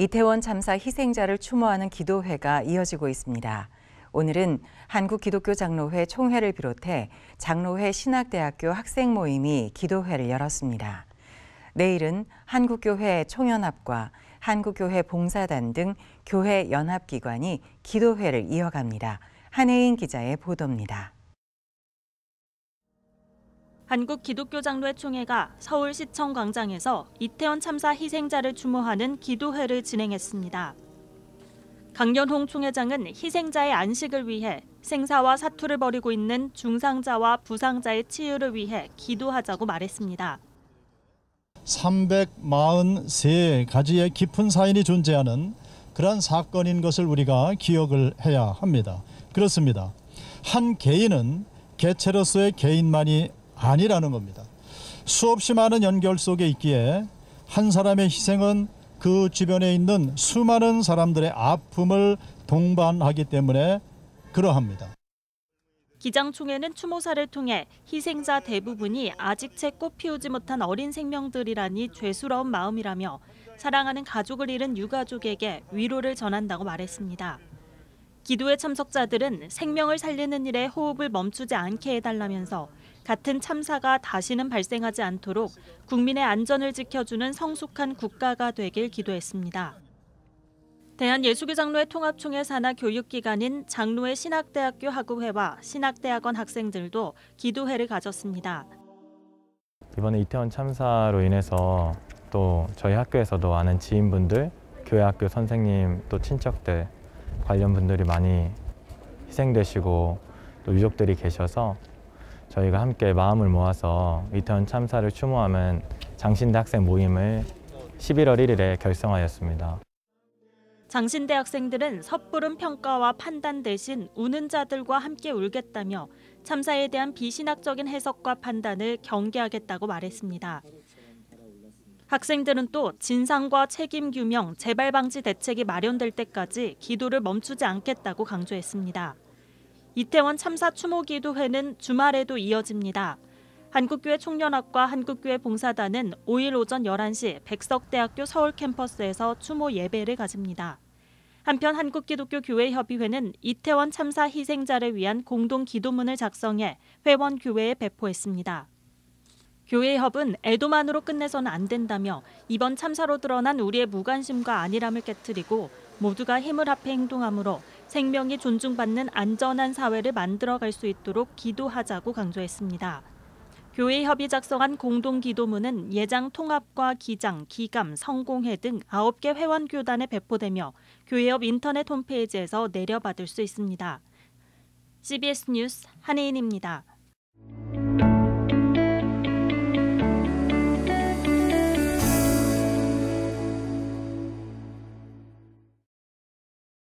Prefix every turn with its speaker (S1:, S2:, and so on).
S1: 이태원 참사 희생자를 추모하는 기도회가 이어지고 있습니다. 오늘은 한국기독교장로회 총회를 비롯해 장로회 신학대학교 학생 모임이 기도회를 열었습니다. 내일은 한국교회 총연합과 한국교회 봉사단 등 교회 연합기관이 기도회를 이어갑니다. 한혜인 기자의 보도입니다.
S2: 한국 기독교 장로회 총회가 서울시청 광장에서 이태원 참사 희생자를 추모하는 기도회를 진행했습니다. 강연홍 총회장은 희생자의 안식을 위해 생사와 사투를 벌이고 있는 중상자와 부상자의 치유를 위해 기도하자고 말했습니다.
S3: 343가지의 깊은 사인이 존재하는 그러한 사건인 것을 우리가 기억을 해야 합니다. 그렇습니다. 한 개인은 개체로서의 개인만이 아니라는 겁니다. 수없이 많은 연결 속에 있기에 한 사람의 희생은 그 주변에 있는 수많은 사람들의 아픔을 동반하기 때문에 그러합니다.
S2: 기장총회는 추모사를 통해 희생자 대부분이 아직 채꽃 피우지 못한 어린 생명들이라니 죄스러운 마음이라며 사랑하는 가족을 잃은 유가족에게 위로를 전한다고 말했습니다. 기도회 참석자들은 생명을 살리는 일에 호흡을 멈추지 않게 해달라면서 같은 참사가 다시는 발생하지 않도록 국민의 안전을 지켜주는 성숙한 국가가 되길 기도했습니다. 대한예수교장로회 통합총회 산하 교육기관인 장로회 신학대학교 학우회와 신학대학원 학생들도 기도회를 가졌습니다.
S4: 이번에 이태원 참사로 인해서 또 저희 학교에서도 아는 지인분들, 교회 학교 선생님, 또 친척들 관련 분들이 많이 희생되시고 또 유족들이 계셔서 저희가 함께 마음을 모아서 이태원 참사를 추모하는 장신대 학생 모임을 11월 1일에 결성하였습니다.
S2: 장신대 학생들은 섣부른 평가와 판단 대신 우는 자들과 함께 울겠다며 참사에 대한 비신학적인 해석과 판단을 경계하겠다고 말했습니다. 학생들은 또 진상과 책임 규명, 재발 방지 대책이 마련될 때까지 기도를 멈추지 않겠다고 강조했습니다. 이태원 참사 추모 기도회는 주말에도 이어집니다. 한국교회 총연합과 한국교회 봉사단은 5일 오전 11시 백석대학교 서울 캠퍼스에서 추모 예배를 가집니다. 한편 한국기독교교회협의회는 이태원 참사 희생자를 위한 공동 기도문을 작성해 회원 교회에 배포했습니다. 교회협은 애도만으로 끝내서는 안 된다며 이번 참사로 드러난 우리의 무관심과 안일함을 깨뜨리고 모두가 힘을 합해 행동함으로 생명이 존중받는 안전한 사회를 만들어갈 수 있도록 기도하자고 강조했습니다. 교회협이 작성한 공동 기도문은 예장 통합과 기장, 기감, 성공회 등 9개 회원 교단에 배포되며 교회협 인터넷 홈페이지에서 내려받을 수 있습니다. CBS 뉴스 한혜인입니다.